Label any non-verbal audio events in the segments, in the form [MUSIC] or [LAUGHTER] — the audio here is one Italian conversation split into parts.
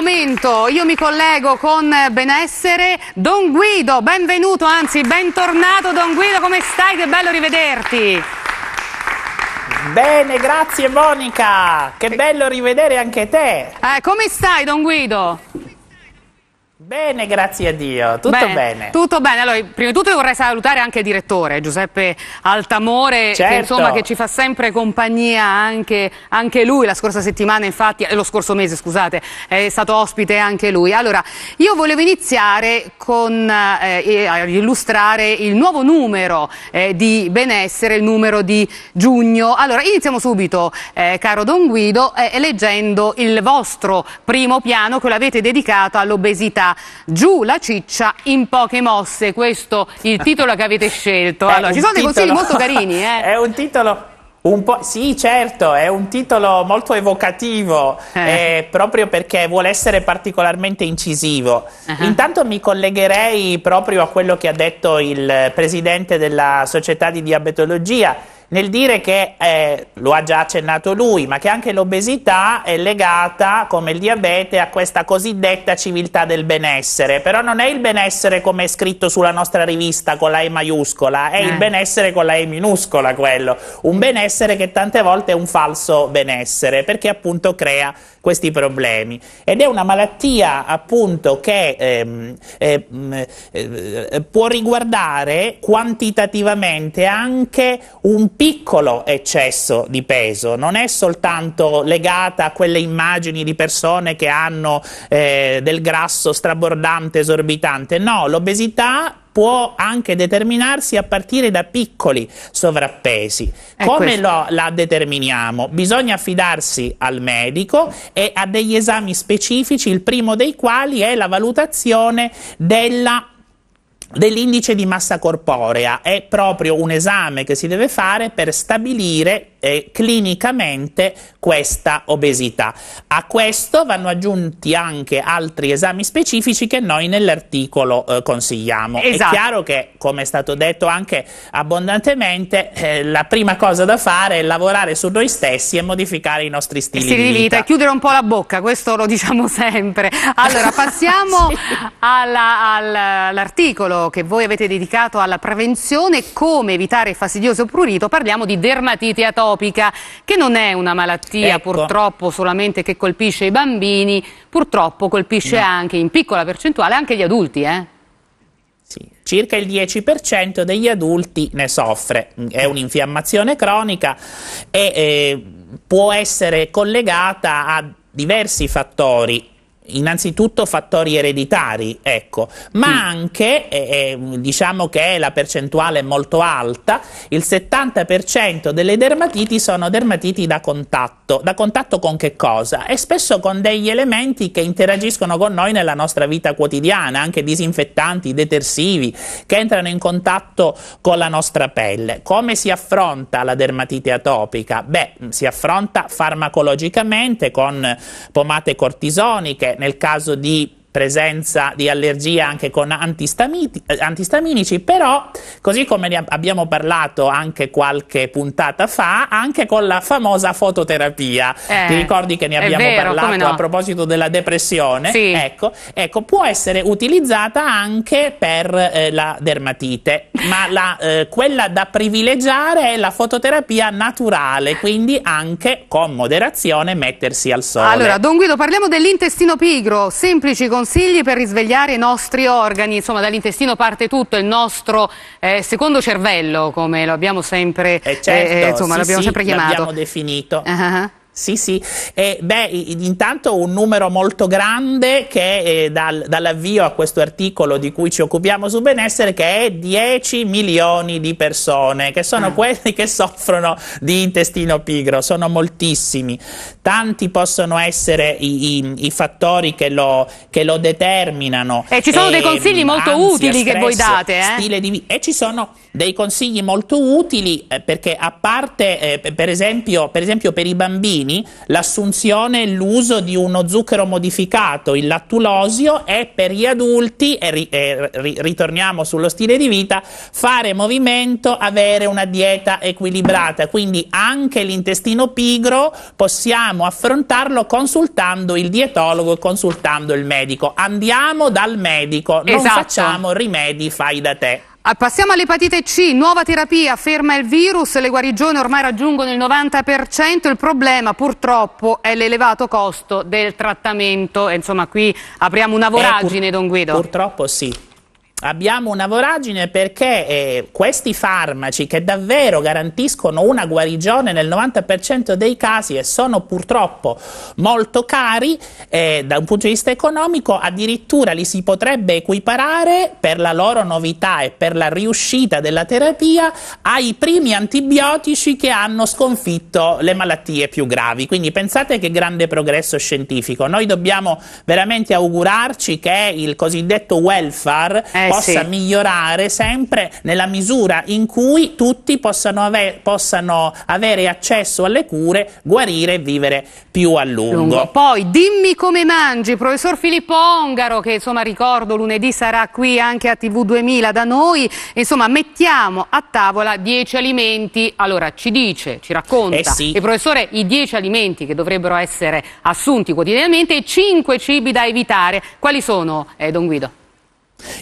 momento io mi collego con benessere Don Guido, benvenuto, anzi bentornato Don Guido, come stai? Che bello rivederti. Bene, grazie Monica, che bello rivedere anche te. Eh, come stai Don Guido? Bene, grazie a Dio, tutto bene, bene. Tutto bene, allora prima di tutto vorrei salutare anche il direttore Giuseppe Altamore certo. che, insomma, che ci fa sempre compagnia anche, anche, lui, la scorsa settimana infatti, eh, lo scorso mese scusate, è stato ospite anche lui. Allora, io volevo iniziare con, eh, a illustrare il nuovo numero eh, di benessere, il numero di giugno. Allora, iniziamo subito, eh, caro Don Guido, eh, leggendo il vostro primo piano che l'avete dedicato all'obesità giù la ciccia in poche mosse. Questo è il titolo che avete scelto. [LAUGHS] Eh, allora, ci sono dei consigli molto carini. Eh? [LAUGHS] è un titolo sì, certo, è un titolo molto evocativo, eh. Eh, proprio perché vuole essere particolarmente incisivo. Uh -huh. Intanto mi collegherei proprio a quello che ha detto il presidente della società di diabetologia, nel dire che, eh, lo ha già accennato lui, ma che anche l'obesità è legata, come il diabete, a questa cosiddetta civiltà del benessere. Però non è il benessere come è scritto sulla nostra rivista con la E maiuscola, è eh. il benessere con la E minuscola quello. Un benessere che tante volte è un falso benessere, perché appunto crea questi problemi. Ed è una malattia appunto che ehm, ehm, eh, può riguardare quantitativamente anche un piccolo eccesso di peso, non è soltanto legata a quelle immagini di persone che hanno eh, del grasso strabordante, esorbitante, no, l'obesità può anche determinarsi a partire da piccoli sovrappesi. Come lo, la determiniamo? Bisogna affidarsi al medico e a degli esami specifici, il primo dei quali è la valutazione della dell'indice di massa corporea. È proprio un esame che si deve fare per stabilire eh, clinicamente questa obesità. A questo vanno aggiunti anche altri esami specifici che noi nell'articolo eh, consigliamo. Esatto. È chiaro che, come è stato detto anche abbondantemente, eh, la prima cosa da fare è lavorare su noi stessi e modificare i nostri stili, stili di vita. E chiudere un po' la bocca, questo lo diciamo [LAUGHS] sempre. Allora, [LAUGHS] passiamo sì. all'articolo che voi avete dedicato alla prevenzione, come evitare il fastidioso prurito, parliamo di dermatite atomiche atopica, che non è una malattia ecco. purtroppo solamente che colpisce i bambini, purtroppo colpisce no. anche in piccola percentuale anche gli adulti. Eh? Sì. Circa il 10% degli adulti ne soffre, è un'infiammazione cronica e eh, può essere collegata a diversi fattori, innanzitutto fattori ereditari, ecco, ma mm. anche, eh, eh, diciamo che la percentuale è molto alta, il 70% delle dermatiti sono dermatiti da contatto. Da contatto con che cosa? E spesso con degli elementi che interagiscono con noi nella nostra vita quotidiana, anche disinfettanti, detersivi, che entrano in contatto con la nostra pelle. Come si affronta la dermatite atopica? Beh, si affronta farmacologicamente con pomate cortisoniche, nel caso di presenza di allergia anche con eh, antistaminici, però così come ne abbiamo parlato anche qualche puntata fa, anche con la famosa fototerapia. Eh, Ti ricordi che ne abbiamo vero, parlato no? a proposito della depressione? Sì. Ecco, ecco, può essere utilizzata anche per eh, la dermatite, ma la, eh, quella da privilegiare è la fototerapia naturale, quindi anche con moderazione mettersi al sole. Allora, Don Guido, parliamo dell'intestino pigro, semplici con consigli per risvegliare i nostri organi, insomma dall'intestino parte tutto, il nostro eh, secondo cervello, come lo abbiamo sempre, eh certo, eh, insomma, sì, l'abbiamo sempre chiamato. L'abbiamo definito. Uh ah, -huh. Ah, ah. Sì, sì. Eh, beh, intanto un numero molto grande che eh, dal, dall'avvio a questo articolo di cui ci occupiamo su benessere, che è 10 milioni di persone, che sono ah. quelli che soffrono di intestino pigro, sono moltissimi. Tanti possono essere i, i, i fattori che lo, che lo, determinano. E ci sono eh, dei ehm, consigli molto ansia, utili stress, che voi date. Eh? Stile di E ci sono dei consigli molto utili eh, perché a parte, eh, per esempio, per esempio per i bambini, bambini, l'assunzione e l'uso di uno zucchero modificato, il lattulosio, e per gli adulti, e, ri, e ri, ritorniamo sullo stile di vita, fare movimento, avere una dieta equilibrata. Quindi anche l'intestino pigro possiamo affrontarlo consultando il dietologo consultando il medico. Andiamo dal medico, non esatto. facciamo rimedi fai da te. Ah, passiamo all'epatite C, nuova terapia, ferma il virus, le guarigioni ormai raggiungono il 90%, il problema purtroppo è l'elevato costo del trattamento, insomma qui apriamo una voragine eh, pur Don Guido. Purtroppo sì, abbiamo una voragine perché eh, questi farmaci che davvero garantiscono una guarigione nel 90% dei casi e sono purtroppo molto cari eh, da un punto di vista economico, addirittura li si potrebbe equiparare per la loro novità e per la riuscita della terapia ai primi antibiotici che hanno sconfitto le malattie più gravi. Quindi pensate che grande progresso scientifico. Noi dobbiamo veramente augurarci che il cosiddetto welfare eh, eh possa sì. migliorare sempre nella misura in cui tutti possano, ave possano avere accesso alle cure, guarire e vivere più a lungo. lungo. Poi dimmi come mangi, professor Filippo Ongaro, che insomma ricordo lunedì sarà qui anche a TV2000 da noi, insomma mettiamo a tavola 10 alimenti, allora ci dice, ci racconta, eh sì. e professore i 10 alimenti che dovrebbero essere assunti quotidianamente e 5 cibi da evitare, quali sono eh, Don Guido?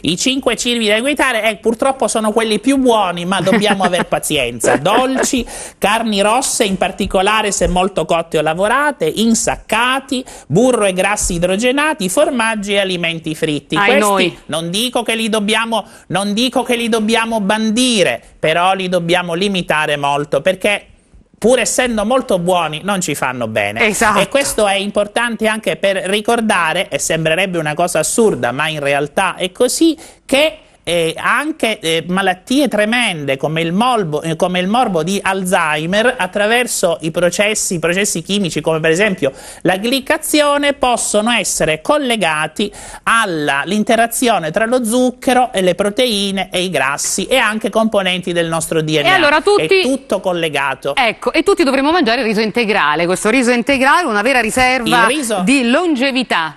I cinque cibi da guidare eh, purtroppo sono quelli più buoni, ma dobbiamo aver [LAUGHS] pazienza. Dolci, carni rosse, in particolare se molto cotte o lavorate, insaccati, burro e grassi idrogenati, formaggi e alimenti fritti. Ai Questi noi. non dico che li dobbiamo, non dico che li dobbiamo bandire, però li dobbiamo limitare molto perché pur essendo molto buoni, non ci fanno bene. Esatto. E questo è importante anche per ricordare, e sembrerebbe una cosa assurda, ma in realtà è così, che eh, anche eh, malattie tremende come il, morbo, eh, come il, morbo, di Alzheimer attraverso i processi, i processi chimici come per esempio la glicazione possono essere collegati all'interazione tra lo zucchero e le proteine e i grassi e anche componenti del nostro DNA. E allora tutti... È tutto collegato. Ecco, e tutti dovremmo mangiare riso integrale, questo riso integrale è una vera riserva di longevità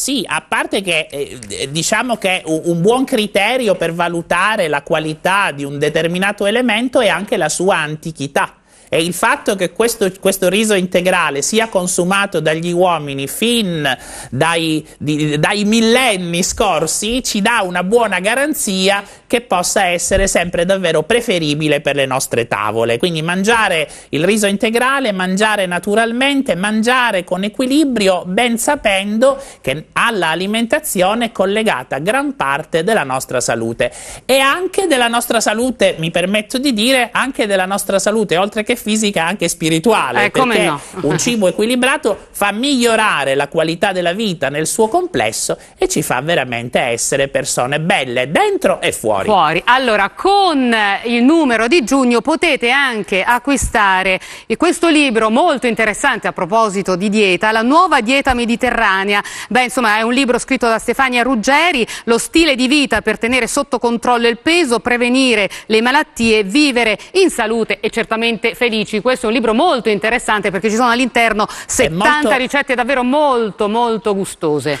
sì, a parte che eh, diciamo che un buon criterio per valutare la qualità di un determinato elemento è anche la sua antichità. E il fatto che questo, questo, riso integrale sia consumato dagli uomini fin dai, di, dai millenni scorsi ci dà una buona garanzia che possa essere sempre davvero preferibile per le nostre tavole. Quindi mangiare il riso integrale, mangiare naturalmente, mangiare con equilibrio, ben sapendo che all'alimentazione è collegata gran parte della nostra salute e anche della nostra salute, mi permetto di dire, anche della nostra salute, oltre che fisica, anche spirituale, eh, perché no? un [LAUGHS] cibo equilibrato fa migliorare la qualità della vita nel suo complesso e ci fa veramente essere persone belle dentro e fuori fuori. fuori. Allora, con il numero di giugno potete anche acquistare questo libro molto interessante a proposito di dieta, La nuova dieta mediterranea. Beh, insomma, è un libro scritto da Stefania Ruggeri, lo stile di vita per tenere sotto controllo il peso, prevenire le malattie, vivere in salute e certamente felici. Questo è un libro molto interessante perché ci sono all'interno 70 molto... ricette davvero molto molto gustose.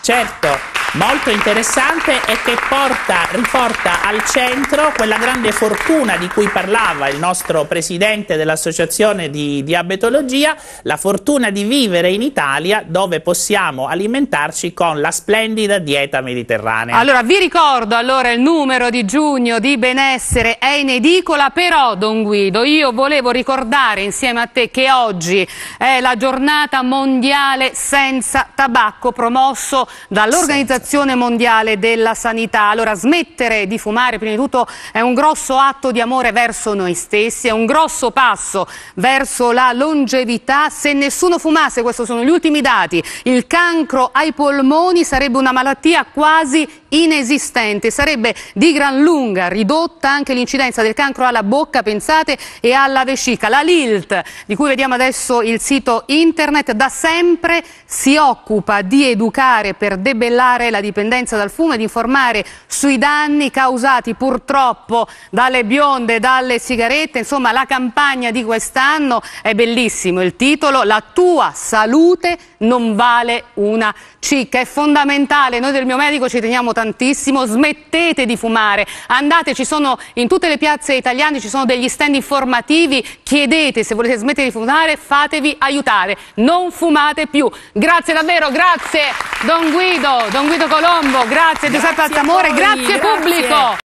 Certo molto interessante e che porta, riporta al centro quella grande fortuna di cui parlava il nostro presidente dell'associazione di diabetologia, la fortuna di vivere in Italia dove possiamo alimentarci con la splendida dieta mediterranea. Allora vi ricordo allora il numero di giugno di benessere è in edicola, però Don Guido io volevo ricordare insieme a te che oggi è la giornata mondiale senza tabacco promosso dall'organizzazione Organizzazione Mondiale della Sanità. Allora smettere di fumare prima di tutto è un grosso atto di amore verso noi stessi, è un grosso passo verso la longevità. Se nessuno fumasse, questi sono gli ultimi dati, il cancro ai polmoni sarebbe una malattia quasi inesistente. Sarebbe di gran lunga ridotta anche l'incidenza del cancro alla bocca, pensate, e alla vescica. La LILT, di cui vediamo adesso il sito internet, da sempre si occupa di educare per debellare la dipendenza dal fumo e di informare sui danni causati purtroppo dalle bionde, dalle sigarette. Insomma, la campagna di quest'anno è bellissima. Il titolo, la tua salute non vale una cicca. È fondamentale. Noi del mio medico ci teniamo tanto importantissimo, smettete di fumare, andate, ci sono in tutte le piazze italiane, ci sono degli stand informativi, chiedete se volete smettere di fumare, fatevi aiutare, non fumate più. Grazie davvero, grazie Don Guido, Don Guido Colombo, grazie, Giuseppe Altamore, grazie, grazie pubblico.